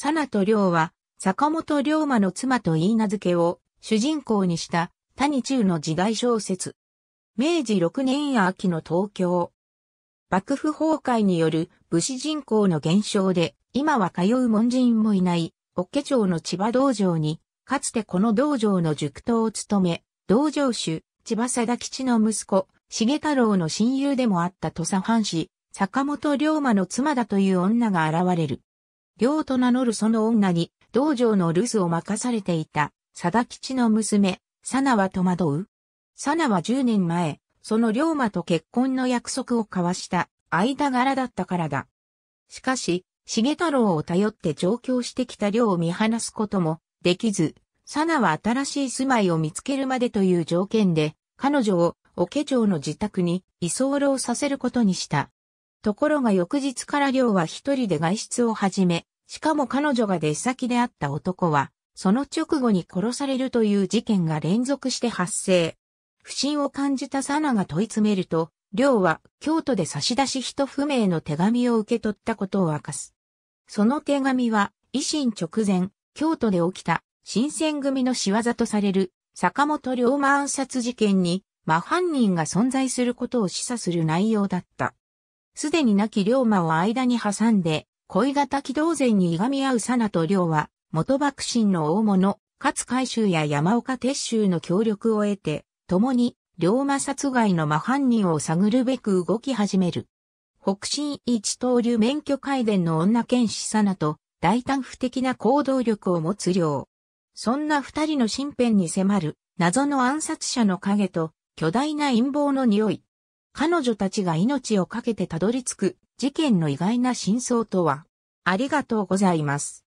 サナと良は、坂本龍馬の妻と言い名付けを主人公にした谷中の時代小説。明治6年秋の東京。幕府崩壊による武士人口の減少で、今は通う門人もいない、ッケ町の千葉道場に、かつてこの道場の塾頭を務め、道場主、千葉貞吉の息子、重太郎の親友でもあった土佐藩士、坂本龍馬の妻だという女が現れる。両と名乗るその女に、道場の留守を任されていた、貞吉の娘、サナは戸惑う。サナは10年前、その龍馬と結婚の約束を交わした間柄だったからだ。しかし、重太郎を頼って上京してきた寮を見放すこともできず、サナは新しい住まいを見つけるまでという条件で、彼女を家城の自宅に居候させることにした。ところが翌日から寮は一人で外出を始め、しかも彼女が出先であった男は、その直後に殺されるという事件が連続して発生。不審を感じたサナが問い詰めると、ウは京都で差出人不明の手紙を受け取ったことを明かす。その手紙は、維新直前、京都で起きた新選組の仕業とされる坂本龍馬暗殺事件に、真犯人が存在することを示唆する内容だった。すでに亡き龍馬を間に挟んで、恋型起動前にいがみ合う佐奈とウは、元幕臣の大物、勝海舟や山岡鉄舟の協力を得て、共に、龍馬殺害の真犯人を探るべく動き始める。北進一刀流免許改伝の女剣士サナと大胆不敵な行動力を持つウ。そんな二人の身辺に迫る謎の暗殺者の影と巨大な陰謀の匂い。彼女たちが命を懸けてたどり着く事件の意外な真相とはありがとうございます。